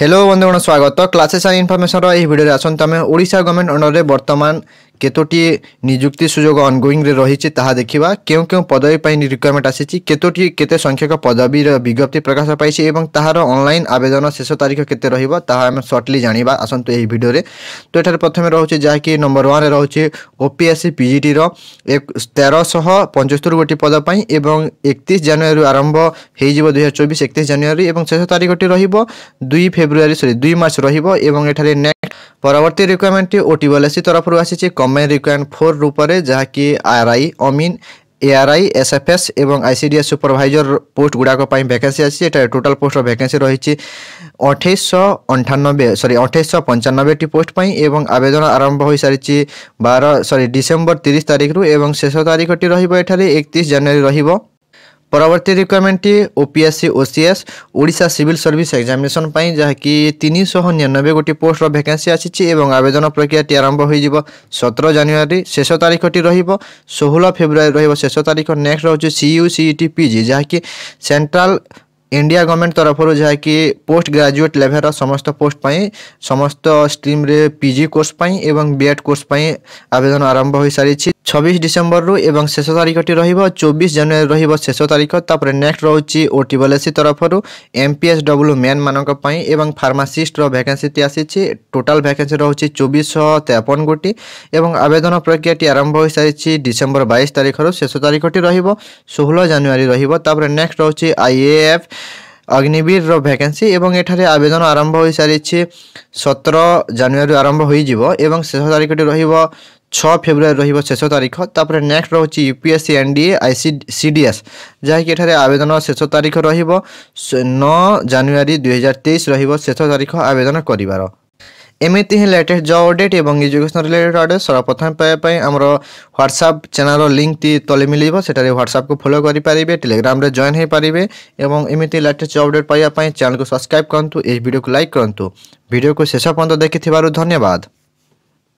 hello बन्धुगण स्वागत classes आइ इनफर्मेसन र यो भिडियो आसन तिसा गभर्मेन्ट अर्डरले बर्तमान କେତୋଟିଏ ନିଯୁକ୍ତି ସୁଯୋଗ ଅନଗୋଇଂରେ ରହିଛି ତାହା ଦେଖିବା କେଉଁ କେଉଁ ପଦବୀ ପାଇଁ ରିକ୍ୱାରମେଣ୍ଟ ଆସିଛି କେତୋଟି କେତେ ସଂଖ୍ୟକ ପଦବୀର ବିଜ୍ଞପ୍ତି ପ୍ରକାଶ ପାଇଛି ଏବଂ ତାହାର ଅନଲାଇନ୍ ଆବେଦନ ଶେଷ ତାରିଖ କେତେ ରହିବ ତାହା ଆମେ ସର୍ଟଲି ଜାଣିବା ଆସନ୍ତୁ ଏହି ଭିଡ଼ିଓରେ ତ ଏଠାରେ ପ୍ରଥମେ ରହୁଛି ଯାହାକି ନମ୍ବର ୱାନ୍ରେ ରହୁଛି ଓପିଏସ୍ସି ପିଜିଟିର ତେରଶହ ପଞ୍ଚସ୍ତରୀ ଗୋଟି ପଦ ପାଇଁ ଏବଂ ଏକତିରିଶ ଜାନୁଆରୀରୁ ଆରମ୍ଭ ହୋଇଯିବ ଦୁଇହଜାର ଚବିଶ ଏକତିରିଶ ଜାନୁଆରୀ ଏବଂ ଶେଷ ତାରିଖଟି ରହିବ ଦୁଇ ଫେବୃଆରୀ ସରି ଦୁଇ ମାର୍ଚ୍ଚ ରହିବ ଏବଂ ଏଠାରେ ନେକ୍ସଟ ପରବର୍ତ୍ତୀ ରିକ୍ୱାରମେଣ୍ଟଟି ଓଟିବଲଏସ୍ସି ତରଫରୁ ଆସିଛି আমেরিকান ফোর রূপারে যাহাকি আরআই অমিন এআরআই এসএফএস এবং আইসিডিএস সুপরভাইজর পোস্ট গুড়াক ভ্যাকেন্সি আছে এটা টোটাল পোস্টর ভ্যাকেন্সি রয়েছে অঠেইশশো অঠানব্বে সরি অঠেইশশো পঞ্চানবেটি পোস্ট পাই এবং আবেদন আরম্ভ হয়ে সারিছে বার সরি ডিসেম্বর তিরিশ তারিখ এবং শেষ তারিখটি রহব এখানে একত্রিশ জানুয়ারি রহব পরবর্তী রিক্রুটমেন্টটি OPSC OCS Odisha civil service examination পাই যাকি তিনশহ নিরানব্বই গোটি পোস্টর ভ্যাকান্সি আসিছে এবং আবেদন প্রক্রিয়াটি আরম্ভ হয়ে যাব সতেরো জানুয়ারি শেষ তারিখটি রহব ষোহল ফেব্রুয়ারি রহব শেষ তারিখ নেক্সট রয়েছে সিইউ সিইটি পিজি যাকি সেন্ট্রাল ইন্ডিয়া ଗଭର୍ଣ୍ଣମେଣ୍ଟ ତରଫରୁ ଯାହାକି ପୋଷ୍ଟ ଗ୍ରାଜୁଏଟ୍ ଲେଭେଲ୍ର ସମସ୍ତ ପୋଷ୍ଟ ପାଇଁ ସମସ୍ତ ଷ୍ଟ୍ରିମ୍ରେ ପି ଜି କୋର୍ସ ପାଇଁ ଏବଂ ବି ଏଡ଼୍ କୋର୍ସ ପାଇଁ ଆବେଦନ ଆରମ୍ଭ ହୋଇସାରିଛି ଛବିଶ ଡିସେମ୍ବରରୁ ଏବଂ ଶେଷ ତାରିଖଟି ରହିବ ଚବିଶ ଜାନୁଆରୀ ରହିବ ଶେଷ ତାରିଖ ତାପରେ ନେକ୍ସଟ ରହୁଛି ଓ ଟି ଏଲ୍ଏସି ତରଫରୁ ଏମ୍ ପି ଏସ୍ ଡବ୍ଲ୍ୟୁ ମ୍ୟାନ୍ମାନଙ୍କ ପାଇଁ ଏବଂ ଫାର୍ମାସିଷ୍ଟର ଭ୍ୟାକେନ୍ସିଟି ଆସିଛି ଟୋଟାଲ୍ ଭ୍ୟାକେନ୍ସି ରହୁଛି ଚବିଶଶହ ତେପନ ଗୋଟି ଏବଂ ଆବେଦନ ପ୍ରକ୍ରିୟାଟି ଆରମ୍ଭ ହୋଇସାରିଛି ଡିସେମ୍ବର ବାଇଶ ତାରିଖରୁ ଶେଷ ତାରିଖଟି ରହିବ ଷୋହଳ ଜାନୁଆରୀ ରହିବ ତାପରେ ନେକ୍ସଟ ରହୁଛି ଆଇ ଏ ଏଫ୍ ଅଗ୍ନିବୀରର ଭ୍ୟାକେନ୍ସି ଏବଂ ଏଠାରେ ଆବେଦନ ଆରମ୍ଭ ହୋଇସାରିଛି ସତର ଜାନୁଆରୀରୁ ଆରମ୍ଭ ହୋଇଯିବ ଏବଂ ଶେଷ ତାରିଖଟି ରହିବ ଛଅ ଫେବୃଆରୀ ରହିବ ଶେଷ ତାରିଖ ତାପରେ ନେକ୍ସଟ ରହୁଛି U P S C N D A I C C D S ଯାହାକି ଏଠାରେ ଆବେଦନ ଶେଷ ତାରିଖ ରହିବ ନଅ ଜାନୁଆରୀ ଦୁଇହଜାର ତେଇଶ ରହିବ ଶେଷ ତାରିଖ ଆବେଦନ କରିବାର ଏମିତି ହିଁ ଲେଟେଷ୍ଟ ଜବ୍ ଅପଡ଼େଟ୍ ଏବଂ ଏଜୁକେସନ୍ ରିଲେଟେଡ଼୍ ଅପଡ଼େଟ୍ ସର୍ବପ୍ରଥମେ ପାଇବା ପାଇଁ ଆମର ହ୍ୱାଟ୍ସଆପ୍ ଚ୍ୟାନେଲ୍ର ଲିଙ୍କ୍ ତଳେ ମିଳିବ ସେଠାରେ ହ୍ୱାଟ୍ସଆପ୍କୁ ଫଲୋ କରିପାରିବେ ଟେଲିଗ୍ରାମରେ ଜଏନ୍ ହୋଇପାରିବେ ଏବଂ ଏମିତି ଲେଟେଷ୍ଟ ଜବ୍ ଅପଡ଼େଟ୍ ପାଇବା ପାଇଁ ଚ୍ୟାନେଲ୍କୁ ସବସ୍କ୍ରାଇବ୍ କରନ୍ତୁ ଏହି ଭିଡ଼ିଓକୁ ଲାଇକ୍ କରନ୍ତୁ ଭିଡ଼ିଓକୁ ଶେଷ ପର୍ଯ୍ୟନ୍ତ ଦେଖିଥିବାରୁ ଧନ୍ୟବାଦ